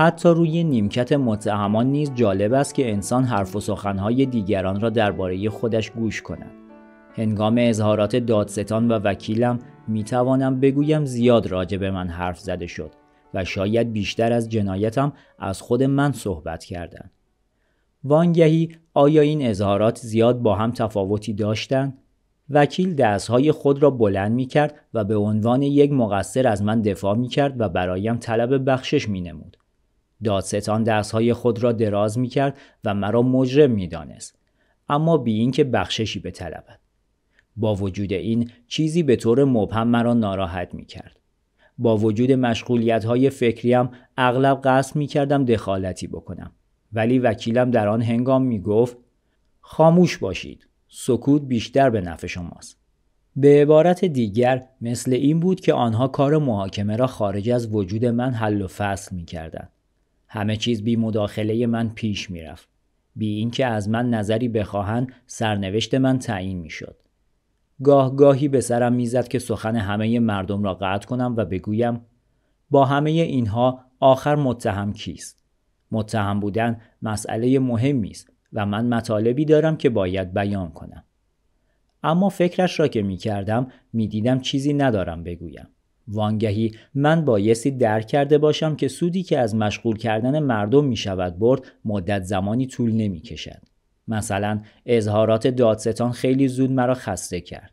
حتی روی نیمکت متهمان نیز جالب است که انسان حرف و سخنهای دیگران را درباره خودش گوش کند هنگام اظهارات دادستان و وکیلم می توانم بگویم زیاد راجع به من حرف زده شد و شاید بیشتر از جنایتم از خود من صحبت کردند. وانگهی آیا این اظهارات زیاد با هم تفاوتی داشتند؟ وکیل دستهای خود را بلند می کرد و به عنوان یک مقصر از من دفاع می کرد و برایم طلب بخشش می نمود. دادستان دستهای خود را دراز می کرد و مرا مجرم می دانست. اما بی اینکه بخششی به طلبت با وجود این چیزی به طور مبهم مرا ناراحت می کرد. با وجود مشغولیت های فکریم اغلب قصد می کردم دخالتی بکنم. ولی وکیلم در آن هنگام می گفت خاموش باشید. سکوت بیشتر به نفع شماست. به عبارت دیگر مثل این بود که آنها کار محاکمه را خارج از وجود من حل و فصل می کردن. همه چیز بی مداخله من پیش میرفت. بی اینکه از من نظری بخواهند سرنوشت من تعیین میشد. گاه گاهی به سرم میزد که سخن همه مردم را قطع کنم و بگویم با همه اینها آخر متهم کیست؟ متهم بودن مسئله مهمی است و من مطالبی دارم که باید بیان کنم. اما فکرش را که می کردم می دیدم چیزی ندارم بگویم. وانگهی من بایستی درک کرده باشم که سودی که از مشغول کردن مردم می شود برد مدت زمانی طول نمی کشد. مثلا اظهارات دادستان خیلی زود مرا خسته کرد.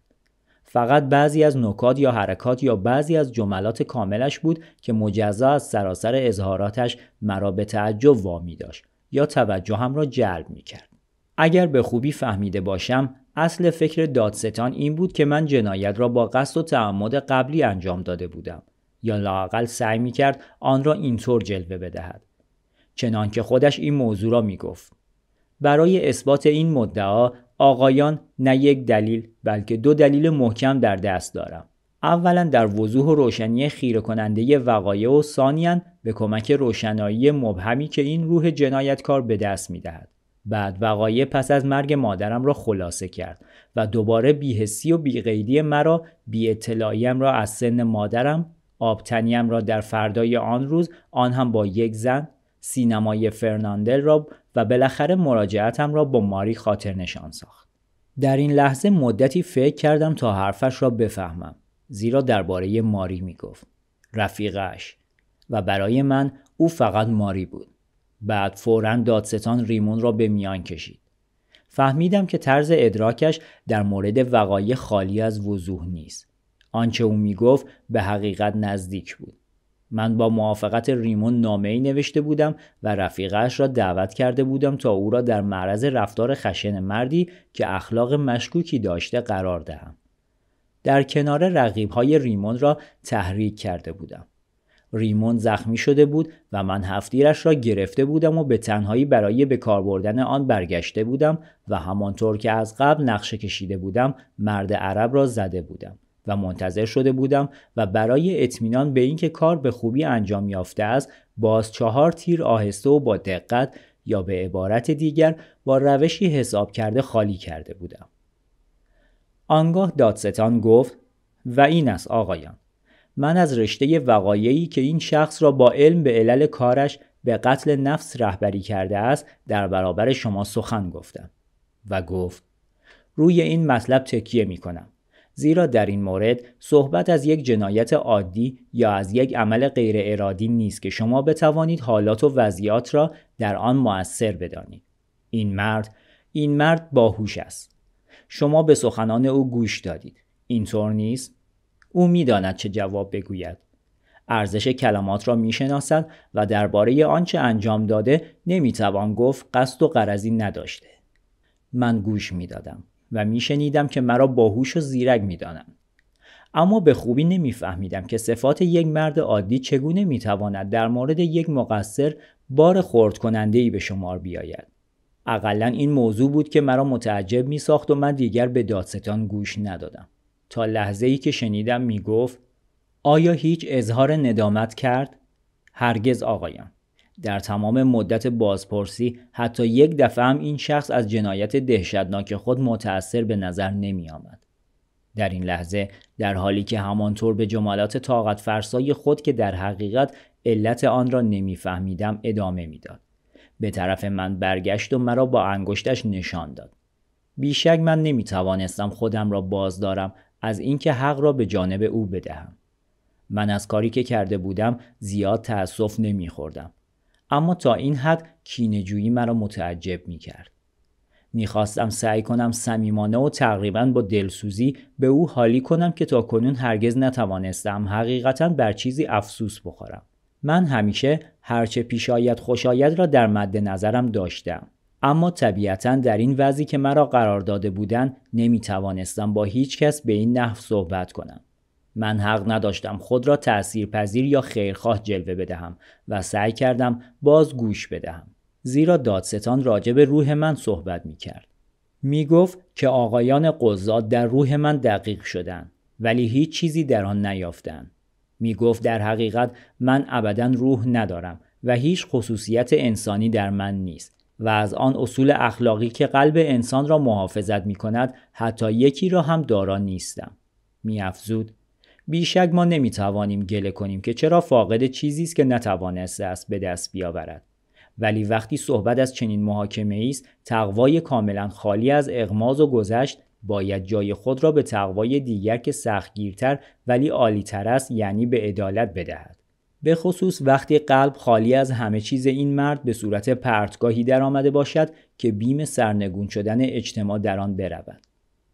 فقط بعضی از نکات یا حرکات یا بعضی از جملات کاملش بود که مجزا از سراسر اظهاراتش مرا به تعجب وامی داشت یا توجهم را جلب می کرد. اگر به خوبی فهمیده باشم اصل فکر دادستان این بود که من جنایت را با قصد و تعمد قبلی انجام داده بودم یا لاقل سعی می کرد آن را اینطور جلوه بدهد چنانکه خودش این موضوع را می گفت. برای اثبات این مدعا آقایان نه یک دلیل بلکه دو دلیل محکم در دست دارم اولا در وضوح و روشنی خیره کننده وقایع و ثانیا به کمک روشنایی مبهمی که این روح جنایتکار به دست می بعد وقایع پس از مرگ مادرم را خلاصه کرد و دوباره بیهسی و بیقیدی مرا بی اطلاعیم را از سن مادرم آبتنیم را در فردای آن روز آن هم با یک زن سینمای فرناندل را و بالاخره مراجعتم را با ماری خاطر نشان ساخت در این لحظه مدتی فکر کردم تا حرفش را بفهمم زیرا درباره ماری می گفت رفیقش و برای من او فقط ماری بود بعد فورا دادستان ریمون را به میان کشید. فهمیدم که طرز ادراکش در مورد وقایع خالی از وضوح نیست. آنچه او میگفت به حقیقت نزدیک بود. من با موافقت ریمون نامه ای نوشته بودم و رفیقش را دعوت کرده بودم تا او را در معرض رفتار خشن مردی که اخلاق مشکوکی داشته قرار دهم. در کنار رقیب های ریمون را تحریک کرده بودم. ریمون زخمی شده بود و من هفتیرش را گرفته بودم و به تنهایی برای به کار بردن آن برگشته بودم و همانطور که از قبل نقشه کشیده بودم مرد عرب را زده بودم و منتظر شده بودم و برای اطمینان به اینکه کار به خوبی انجام یافته است باز چهار تیر آهسته و با دقت یا به عبارت دیگر با روشی حساب کرده خالی کرده بودم آنگاه دادستان گفت و این است آقایان من از رشته وقایعی که این شخص را با علم به علل کارش به قتل نفس رهبری کرده است در برابر شما سخن گفتم و گفت روی این مطلب تکیه می کنم زیرا در این مورد صحبت از یک جنایت عادی یا از یک عمل غیر ارادی نیست که شما بتوانید حالات و وضعیات را در آن موثر بدانید این مرد این مرد باهوش است شما به سخنان او گوش دادید اینطور نیست او میداند چه جواب بگوید ارزش کلمات را میشناسد و درباره آنچه انجام داده نمیتوان گفت قصد و قرضی نداشته من گوش میدادم و میشنیدم که مرا باهوش و زیرک میدانند اما به خوبی نمیفهمیدم که صفات یک مرد عادی چگونه میتواند در مورد یک مقصر بار خورد کننده ای به شمار بیاید اقلا این موضوع بود که مرا متعجب می ساخت و من دیگر به دادستان گوش ندادم تا لحظه ای که شنیدم میگفت آیا هیچ اظهار ندامت کرد؟ هرگز آقایم در تمام مدت بازپرسی حتی یک دفعه هم این شخص از جنایت دهشتناک خود متأثر به نظر نمی آمد. در این لحظه در حالی که همانطور به جملات طاقت فرسای خود که در حقیقت علت آن را نمیفهمیدم ادامه میداد. به طرف من برگشت و مرا با انگشتش نشان داد. بیشک من نمی توانستم خودم را باز دارم از اینکه حق را به جانب او بدهم. من از کاری که کرده بودم زیاد تأسف نمیخوردم. اما تا این حد کینجویی مرا متعجب می کرد. میخواستم سعی کنم صمیمانه و تقریبا با دلسوزی به او حالی کنم که تا کنون هرگز نتوانستم حقیقتا بر چیزی افسوس بخورم. من همیشه هرچه پیش آید را در مد نظرم داشتم. اما طبیعتا در این وضعی که مرا قرار داده بودن نمی توانستم با هیچ کس به این نحو صحبت کنم. من حق نداشتم خود را تأثیر پذیر یا خیرخواه جلوه بدهم و سعی کردم باز گوش بدهم. زیرا دادستان راجع به روح من صحبت می کرد. می گفت که آقایان قضات در روح من دقیق شدن ولی هیچ چیزی در آن نیافتند. می گفت در حقیقت من ابدا روح ندارم و هیچ خصوصیت انسانی در من نیست و از آن اصول اخلاقی که قلب انسان را محافظت می کند حتی یکی را هم دارا نیستم. می افزود بیشک ما نمی توانیم گله کنیم که چرا فاقد چیزی است که نتوانسته است به دست بیاورد. ولی وقتی صحبت از چنین محاکمه است تقوای کاملا خالی از اغماز و گذشت باید جای خود را به تقوای دیگر که سختگیرتر ولی عالیتر است یعنی به عدالت بدهد به خصوص وقتی قلب خالی از همه چیز این مرد به صورت پرتگاهی در آمده باشد که بیم سرنگون شدن اجتماع در آن برود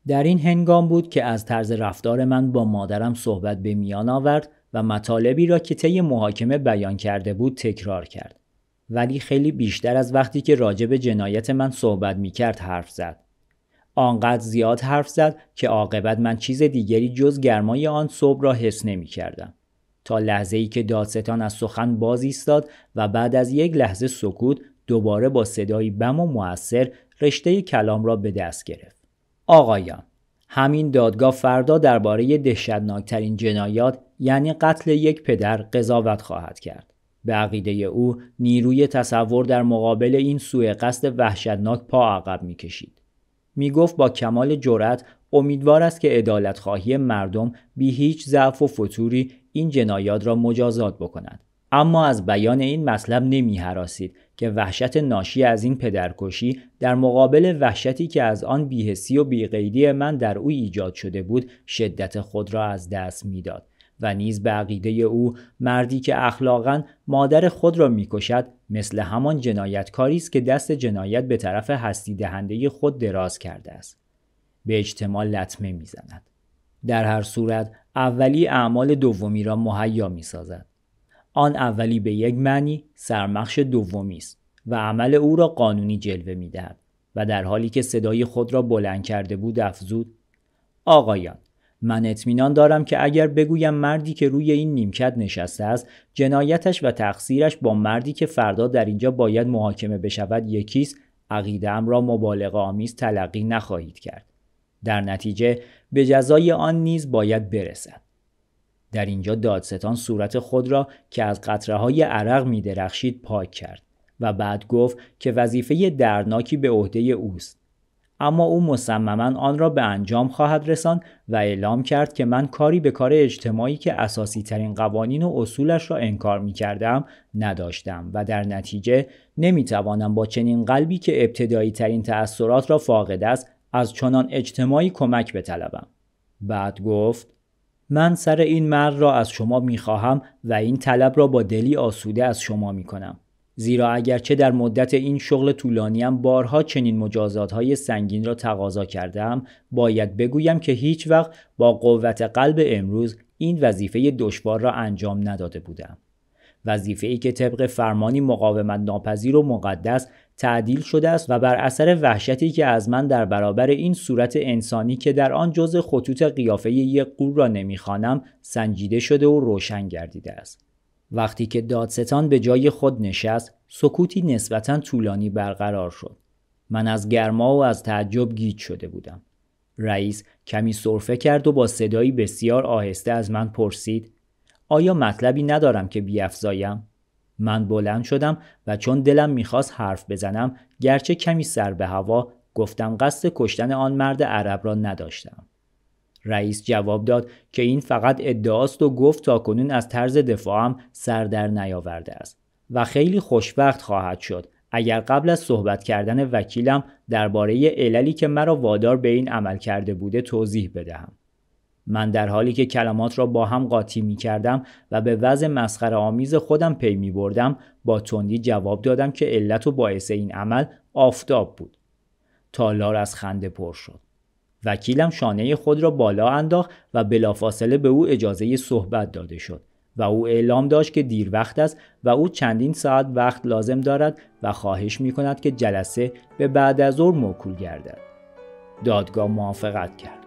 در این هنگام بود که از طرز رفتار من با مادرم صحبت به میان آورد و مطالبی را که طی محاکمه بیان کرده بود تکرار کرد ولی خیلی بیشتر از وقتی که راجع جنایت من صحبت می کرد حرف زد آنقدر زیاد حرف زد که عاقبت من چیز دیگری جز گرمای آن صبح را حس نمی کردم. تا لحظه ای که دادستان از سخن باز ایستاد و بعد از یک لحظه سکوت دوباره با صدایی بم و موثر رشته کلام را به دست گرفت. آقایان همین دادگاه فردا درباره دهشتناکترین جنایات یعنی قتل یک پدر قضاوت خواهد کرد. به عقیده او نیروی تصور در مقابل این سوء قصد وحشتناک پا عقب میکشید. می گفت با کمال جرأت امیدوار است که ادالت خواهی مردم بی هیچ ضعف و فطوری این جنایات را مجازات بکند اما از بیان این مطلب نمی حراسید که وحشت ناشی از این پدرکشی در مقابل وحشتی که از آن بیهسی و بیقیدی من در او ایجاد شده بود شدت خود را از دست میداد و نیز به عقیده او مردی که اخلاقا مادر خود را میکشد مثل همان جنایتکاری است که دست جنایت به طرف هستی دهنده خود دراز کرده است به اجتماع لطمه میزند در هر صورت اولی اعمال دومی را مهیا میسازد آن اولی به یک معنی سرمخش دومی است و عمل او را قانونی جلوه میدهد و در حالی که صدای خود را بلند کرده بود افزود آقایان من اطمینان دارم که اگر بگویم مردی که روی این نیمکت نشسته است جنایتش و تقصیرش با مردی که فردا در اینجا باید محاکمه بشود یکیست ام را مبالغه آمیز تلقی نخواهید کرد در نتیجه به جزای آن نیز باید برسد در اینجا دادستان صورت خود را که از قطره های عرق می درخشید پاک کرد و بعد گفت که وظیفه درناکی به عهده اوست اما او مصمما آن را به انجام خواهد رسان و اعلام کرد که من کاری به کار اجتماعی که اساسی ترین قوانین و اصولش را انکار می کردم نداشتم و در نتیجه نمی توانم با چنین قلبی که ابتدایی ترین تأثیرات را فاقد است از چنان اجتماعی کمک بطلبم. بعد گفت من سر این مرد را از شما می خواهم و این طلب را با دلی آسوده از شما می کنم. زیرا اگرچه در مدت این شغل طولانیم بارها چنین مجازات سنگین را تقاضا کردم باید بگویم که هیچ وقت با قوت قلب امروز این وظیفه دشوار را انجام نداده بودم وظیفه ای که طبق فرمانی مقاومت ناپذیر و مقدس تعدیل شده است و بر اثر وحشتی که از من در برابر این صورت انسانی که در آن جز خطوط قیافه یک قور را نمیخوانم سنجیده شده و روشن گردیده است وقتی که دادستان به جای خود نشست سکوتی نسبتا طولانی برقرار شد من از گرما و از تعجب گیج شده بودم رئیس کمی صرفه کرد و با صدایی بسیار آهسته از من پرسید آیا مطلبی ندارم که بیافزایم من بلند شدم و چون دلم میخواست حرف بزنم گرچه کمی سر به هوا گفتم قصد کشتن آن مرد عرب را نداشتم رئیس جواب داد که این فقط ادعاست و گفت تا کنون از طرز دفاعم سر در نیاورده است و خیلی خوشبخت خواهد شد اگر قبل از صحبت کردن وکیلم درباره عللی که مرا وادار به این عمل کرده بوده توضیح بدهم من در حالی که کلمات را با هم قاطی می کردم و به وضع مسخره آمیز خودم پی می بردم با تندی جواب دادم که علت و باعث این عمل آفتاب بود تالار از خنده پر شد وکیلم شانه خود را بالا انداخت و بلافاصله به او اجازه صحبت داده شد و او اعلام داشت که دیر وقت است و او چندین ساعت وقت لازم دارد و خواهش می کند که جلسه به بعد از ظهر موکول گردد. دادگاه موافقت کرد.